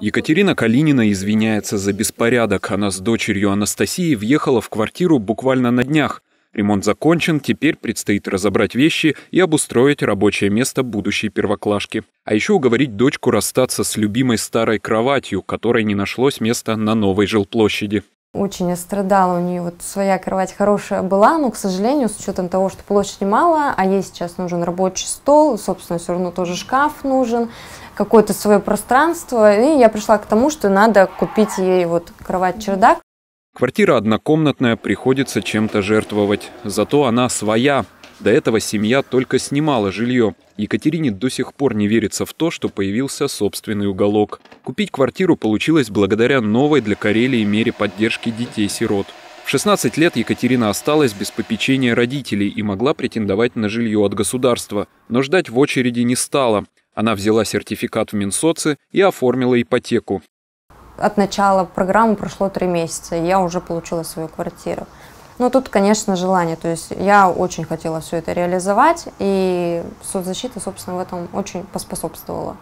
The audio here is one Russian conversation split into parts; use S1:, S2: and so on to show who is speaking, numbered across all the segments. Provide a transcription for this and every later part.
S1: Екатерина Калинина извиняется за беспорядок. Она с дочерью Анастасией въехала в квартиру буквально на днях. Ремонт закончен, теперь предстоит разобрать вещи и обустроить рабочее место будущей первоклашки. А еще уговорить дочку расстаться с любимой старой кроватью, которой не нашлось места на новой жилплощади.
S2: Очень страдала, у нее вот своя кровать хорошая была, но, к сожалению, с учетом того, что площади мало, а ей сейчас нужен рабочий стол, собственно, все равно тоже шкаф нужен, какое-то свое пространство, и я пришла к тому, что надо купить ей вот кровать-чердак.
S1: Квартира однокомнатная, приходится чем-то жертвовать. Зато она своя, до этого семья только снимала жилье. Екатерине до сих пор не верится в то, что появился собственный уголок. Купить квартиру получилось благодаря новой для Карелии мере поддержки детей-сирот. В 16 лет Екатерина осталась без попечения родителей и могла претендовать на жилье от государства, но ждать в очереди не стала. Она взяла сертификат в Минсоце и оформила ипотеку.
S2: От начала программы прошло три месяца, и я уже получила свою квартиру. Ну, тут, конечно, желание. То есть я очень хотела все это реализовать, и соцзащита, собственно, в этом очень поспособствовала.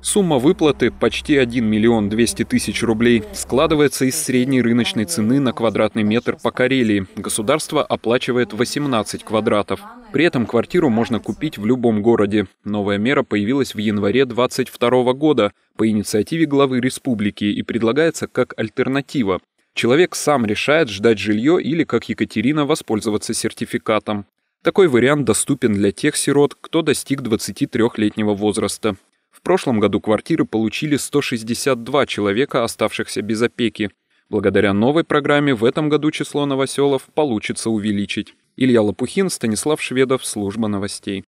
S1: Сумма выплаты почти 1 миллион 200 тысяч рублей складывается из средней рыночной цены на квадратный метр по Карелии. Государство оплачивает 18 квадратов. При этом квартиру можно купить в любом городе. Новая мера появилась в январе 2022 года по инициативе главы республики и предлагается как альтернатива. Человек сам решает ждать жилье или, как Екатерина, воспользоваться сертификатом. Такой вариант доступен для тех сирот, кто достиг 23-летнего возраста. В прошлом году квартиры получили 162 человека, оставшихся без опеки. Благодаря новой программе в этом году число новоселов получится увеличить. Илья Лопухин, Станислав Шведов, служба новостей.